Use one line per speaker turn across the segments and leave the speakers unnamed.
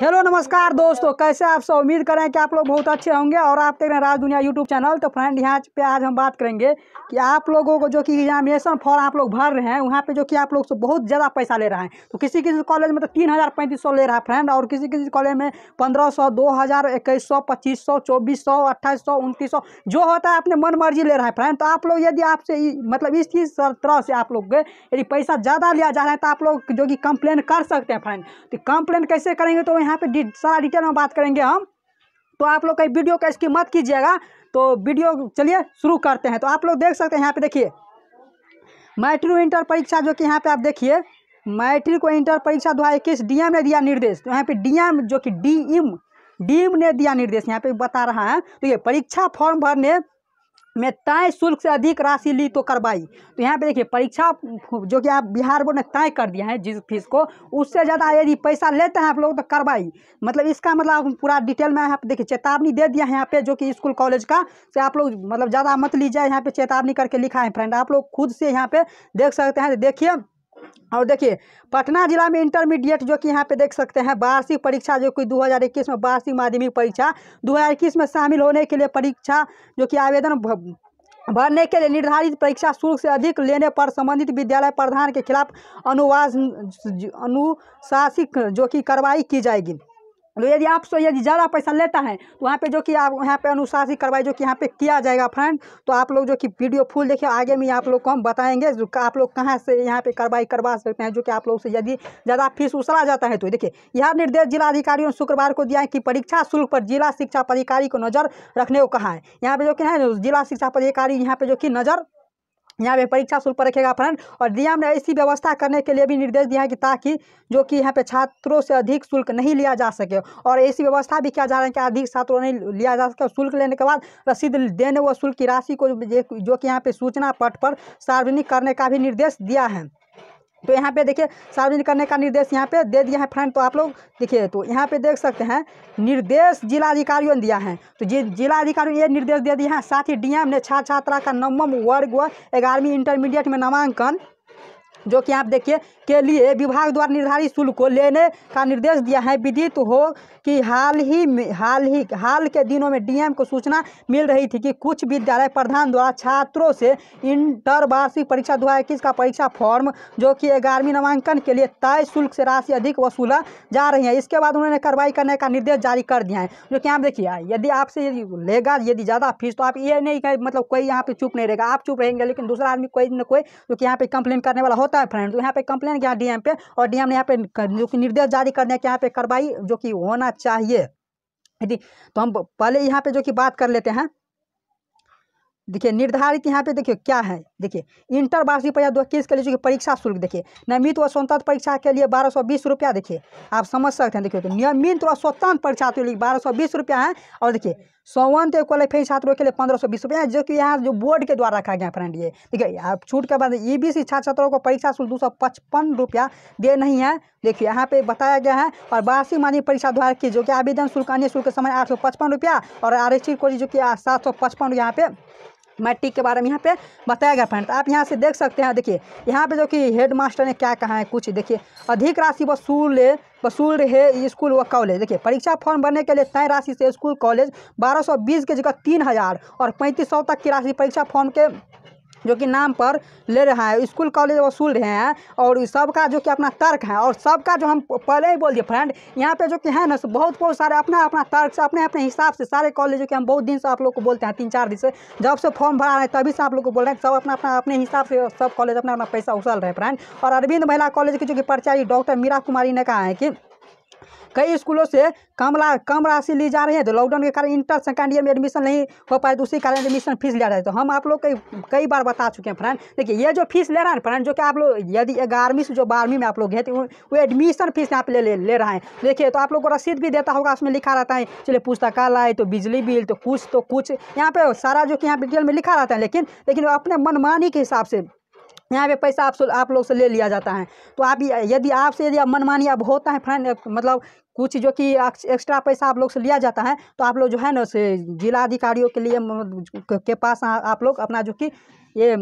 hello नमस्कार दोस्तों कैसे आप सब उम्मीद करें कि आप लोग बहुत अच्छे होंगे और आप देख रहे हैं राज दुनिया यूट्यूब चैनल तो फ्रेंड यहाँ पे आज हम बात करेंगे कि आप लोगों को जो कि एग्जामिनेशन फॉर्म आप लोग भर रहे हैं वहाँ पे जो कि आप लोग से बहुत ज़्यादा पैसा ले रहे हैं तो किसी किसी कॉलेज में तो तीन हज़ार पैंतीस सौ ले रहा है फ्रेंड और किसी किसी कॉलेज में पंद्रह सौ दो हज़ार इक्कीस सौ पच्चीस सौ चौबीस सौ अट्ठाईस सौ उनतीस सौ जो होता है अपने मन मर्जी ले रहा है फ्रेंड तो आप लोग यदि आपसे मतलब इस चीज़ तरह से आप लोग यदि पैसा ज़्यादा लिया जा रहा है तो आप लोग जो कि कंप्लेन कर सकते हैं फ्रेंड तो कंप्लेन कैसे पे करेंगे तो यहाँ पे सारा डिटेल में बात करेंगे हम तो आप लोग कहीं वीडियो का इसकी मत कीजिएगा तो वीडियो चलिए शुरू करते हैं तो आप लोग देख सकते हैं यहाँ पे देखिए मैट्रिक इंटर परीक्षा जो कि यहाँ पे आप देखिए मैट्रिक को इंटर परीक्षा दो हज़ार इक्कीस डी ने दिया निर्देश तो यहाँ पे डी जो कि डी डीएम ने दिया निर्देश यहाँ पे बता रहा है तो ये परीक्षा फॉर्म भरने में तय शुल्क से अधिक राशि ली तो करवाई तो यहाँ पे देखिए परीक्षा जो कि आप बिहार बोर्ड ने तय कर दिया है जिस फीस को उससे ज़्यादा यदि पैसा लेते हैं आप लोग तो करवाई मतलब इसका मतलब पूरा डिटेल में यहाँ पे देखिए चेतावनी दे दिया है यहाँ पे जो कि स्कूल कॉलेज का से आप लोग मतलब ज़्यादा मत लीजिए यहाँ पर चेतावनी करके लिखा है फ्रेंड आप लोग खुद से यहाँ पर देख सकते हैं देखिए और देखिए पटना जिला में इंटरमीडिएट जो कि यहाँ पे देख सकते हैं वार्षिक परीक्षा जो कि 2021 में वार्षिक माध्यमिक परीक्षा 2021 में शामिल होने के लिए परीक्षा जो कि आवेदन भरने के लिए निर्धारित परीक्षा शुल्क से अधिक लेने पर संबंधित विद्यालय प्रधान के खिलाफ अनुवास अनुशासिक जो कि कार्रवाई की जाएगी तो यदि आप सो यदि ज़्यादा पैसा लेता है तो वहाँ पे जो कि आप यहाँ पे अनुसार ही कार्रवाई जो कि यहाँ पे किया जाएगा फ्रेंड तो आप लोग जो कि वीडियो फुल देखिए आगे में आप लोग को हम बताएंगे जो आप लोग कहाँ से यहाँ पे कार्रवाई करवा सकते हैं जो कि आप लोग से यदि ज़्यादा फीस उछला जाता है तो देखिए यह निर्देश जिलाधिकारियों ने शुक्रवार को दिया है कि परीक्षा शुल्क पर जिला शिक्षा पदाधिकारी को नज़र रखने को कहा है यहाँ पे जो कि है जिला शिक्षा पदाधिकारी यहाँ पे जो कि नज़र यहाँ पे परीक्षा शुल्क पर रखेगा अपहरण और डीएम ने ऐसी व्यवस्था करने के लिए भी निर्देश दिया है कि ताकि जो कि यहाँ पे छात्रों से अधिक शुल्क नहीं लिया जा सके और ऐसी व्यवस्था भी किया जा रहा है कि अधिक छात्रों नहीं लिया जा सके शुल्क लेने के बाद रसीद देने व शुल्क की राशि को जो कि यहाँ पे सूचना पट पर सार्वजनिक करने का भी निर्देश दिया है तो यहाँ पे देखिए सार्वजनिक करने का निर्देश यहाँ पे दे दिया है फ्रेंड तो आप लोग देखिए तो यहाँ पे देख सकते हैं निर्देश जिलाधिकारियों ने दिया है तो जि अधिकारियों ये निर्देश दे दिया है साथ ही डीएम ने छात्र छात्रा का नवम वर्ग व ग्यारहवीं इंटरमीडिएट में नामांकन जो कि आप देखिए के लिए विभाग द्वारा निर्धारित शुल्क को लेने का निर्देश दिया है विदित हो कि हाल ही में हाल ही हाल के दिनों में डीएम को सूचना मिल रही थी कि कुछ विद्यालय प्रधान द्वारा छात्रों से इंटर वार्षिक परीक्षा दो का परीक्षा फॉर्म जो कि ग्यारहवीं नामांकन के लिए तय शुल्क से राशि अधिक वसूला जा रही है इसके बाद उन्होंने कार्रवाई करने का निर्देश जारी कर दिया है जो कि आप देखिए यदि आपसे यदि लेगा यदि ज़्यादा फीस तो आप ये नहीं मतलब कोई यहाँ पर चुप नहीं रहेगा आप चुप रहेंगे लेकिन दूसरा आदमी कोई ना कोई जो कि यहाँ पर कंप्लेन करने वाला होता होता है फ्रेंड तो यहाँ पे कंप्लेन किया डीएम पे और डीएम ने यहाँ पे जो कि निर्देश जारी करने के यहाँ पे कार्रवाई जो कि होना चाहिए यदि तो हम पहले यहाँ पे जो कि बात कर लेते हैं देखिए निर्धारित यहाँ पे देखिए क्या है देखिए इंटर वार्षिक परीक्षा दो इक्कीस के लिए चूँकि परीक्षा शुल्क देखिए नियमित व स्वतंत्र परीक्षा के लिए बारह सौ बीस रुपया देखिए आप समझ सकते हैं देखिए तो नियमित व स्वतंत्र परीक्षा के लिए बारह सौ बीस रुपया है और देखिए स्वतंत्र क्वालिफाइंग छात्रों के लिए पंद्रह सौ बीस रुपया जो कि यहाँ जो बोर्ड के द्वारा रखा गया फ्रेंड ये देखिए आप छूट के बाद ई बी शिक्षा छात्रों को परीक्षा शुल्क दो सौ पचपन रुपया दे नहीं है देखिए यहाँ पे बताया गया है और वार्षिक माध्यमिक परीक्षा द्वारा की जो कि आवेदन शुल्क अन्य शुल्क समय आठ सौ पचपन रुपया और आरक्षित कोचिंग जो कि सात सौ पचपन यहाँ पे मैट्रिक के बारे में यहाँ पे बताया गया फ्रेंड तो आप यहाँ से देख सकते हैं देखिए यहाँ पे जो कि हेड मास्टर ने क्या कहा है कुछ देखिए अधिक राशि वसूल वसूल रहे स्कूल व कॉलेज देखिए परीक्षा फॉर्म भरने के लिए तय राशि से स्कूल कॉलेज बारह सौ बीस जगह तीन हज़ार और पैंतीस सौ तक की राशि परीक्षा फॉर्म के जो कि नाम पर ले रहा है स्कूल कॉलेज वसूल रहे हैं और सबका जो कि अपना तर्क है और सबका जो हम पहले ही बोल दिए फ्रेंड यहाँ पे जो कि है ना बहुत बहुत सारे अपना अपना तर्क से अपने अपने हिसाब से सारे कॉलेज जो कि हम बहुत दिन से आप लोग को बोलते हैं तीन चार दिन से जब से फॉर्म भरा रहे हैं तभी से आप लोग को बोल रहे हैं सब अपना अपना अपने हिसाब से सब कॉलेज अपना अपना पैसा उछल रहे हैं फ्रेंड और अरविंद महिला कॉलेज की जो कि पर्चाई डॉक्टर मीरा कुमारी ने कहा है कि कई स्कूलों से कम ला कम राशि ली जा रही है तो लॉकडाउन के कारण इंटर सेकेंड ईयर में एडमिशन नहीं हो पाए तो उसी कारण एडमिशन फीस ले रहे हैं तो हम आप लोग कई कई बार बता चुके हैं फ्रेंड देखिए ये जो फीस ले रहा है फ्रेंड जो कि आप लोग यदि ग्यारहवीं से जो बारहवीं में आप लोग हैं तो वो एडमिशन फीस यहाँ पे ले ले, ले रहे हैं देखिए तो आप लोग को रसीद भी देता होगा उसमें लिखा रहता है चलिए पुस्तकालय तो बिजली बिल तो कुछ तो कुछ यहाँ पे सारा जो कि यहाँ डिटेल में लिखा रहता है लेकिन लेकिन अपने मनमानी के हिसाब से यहाँ पे पैसा आप आप लोग से ले लिया जाता है तो आप यदि आपसे यदि आप मनमानी अब होता है फ्रेंड मतलब कुछ जो कि एक्स्ट्रा पैसा आप लोग से लिया जाता है तो आप लोग जो है ना उसे जिला अधिकारियों के लिए के पास आप लोग अपना जो कि ये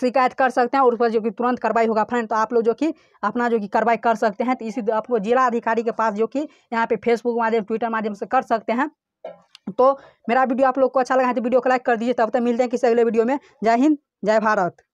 शिकायत कर सकते हैं और उस पर जो कि तुरंत कार्रवाई होगा फ्रेंड तो आप लोग जो कि अपना जो कि कार्रवाई कर सकते हैं तो इसी आपको जिला अधिकारी के पास जो कि यहाँ पे फेसबुक माध्यम ट्विटर माध्यम से कर सकते हैं तो मेरा वीडियो आप लोग को अच्छा लगा है तो वीडियो को लाइक कर दीजिए तब तक मिलते हैं किसी अगले वीडियो में जय हिंद जय भारत